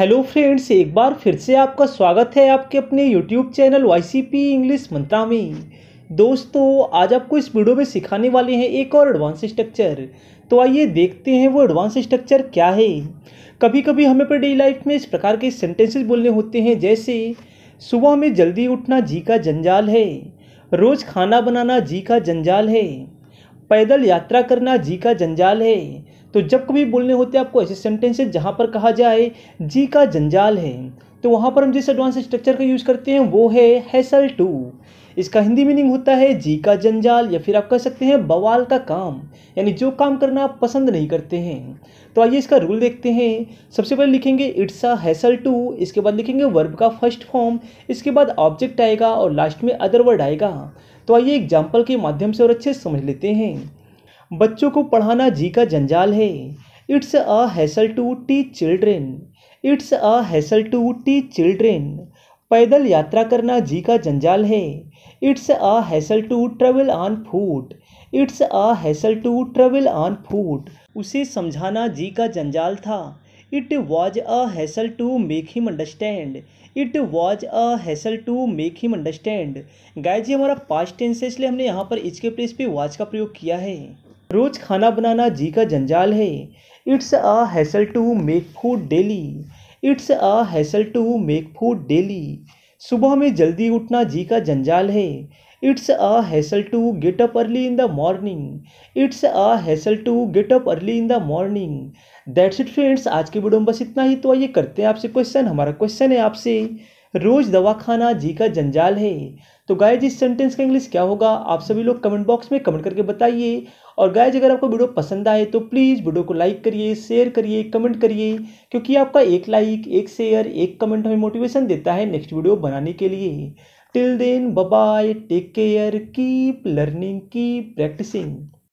hello friends एक बार फिर से आपका स्वागत है आपके अपने YouTube channel Y C P English Mantra में दोस्तों आज आपको इस वीडियो में सिखाने वाले हैं एक और एडवांस स्ट्रक्चर तो आइए देखते हैं वो एडवांस स्ट्रक्चर क्या है कभी कभी हमें अपने डेली लाइफ में इस प्रकार के सेंटेंसेस बोलने होते हैं जैसे सुबह में जल्दी उठना जी का जंजाल है रोज़ खाना बनाना जी का जंजाल है पैदल यात्रा करना जी का जंजाल है तो जब कभी बोलने होते हैं आपको ऐसे सेंटेंसेस जहाँ पर कहा जाए जी का जंजाल है तो वहाँ पर हम जिस एडवांस स्ट्रक्चर का यूज़ करते हैं वो है हैसल टू इसका हिंदी मीनिंग होता है जी का जंजाल या फिर आप कह सकते हैं बवाल का काम यानी जो काम करना आप पसंद नहीं करते हैं तो आइए इसका रूल देखते हैं सबसे पहले लिखेंगे इट्स अ हैसल टू इसके बाद लिखेंगे वर्ब का फर्स्ट फॉर्म इसके बाद ऑब्जेक्ट आएगा और लास्ट में अदर वर्ड आएगा तो आइए एग्जाम्पल के माध्यम से और अच्छे समझ लेते हैं बच्चों को पढ़ाना जी का जंजाल है it's a hassle to teach children it's a hassle to teach children पैदल यात्रा करना जी का जंजाल है it's a hassle to travel on foot it's a hassle to travel on foot उसे समझाना जी का जंजाल था it was a hassle to make him understand it was a hassle to make him understand guy जी हमारा past tense है इसलिए हमने यहाँ पर इसके प्लेस पे वॉज का प्रयोग किया है रोज खाना बनाना जी का जंजाल है it's a hassle to make food daily it's a hassle to make food daily सुबह में जल्दी उठना जी का जंजाल है it's a hassle to get up early in the morning it's a hassle to get up early in the morning that's it friends आज के वीडियो में बस इतना ही तो आइए करते हैं आपसे क्वेश्चन हमारा क्वेश्चन है आपसे रोज़ दवाखाना जी का जंजाल है तो गाय इस सेंटेंस का इंग्लिश क्या होगा आप सभी लोग कमेंट बॉक्स में कमेंट करके बताइए और जी अगर आपको वीडियो पसंद आए तो प्लीज़ वीडियो को लाइक करिए शेयर करिए कमेंट करिए क्योंकि आपका एक लाइक एक शेयर एक कमेंट हमें मोटिवेशन देता है नेक्स्ट वीडियो बनाने के लिए till then bye take care keep learning keep practising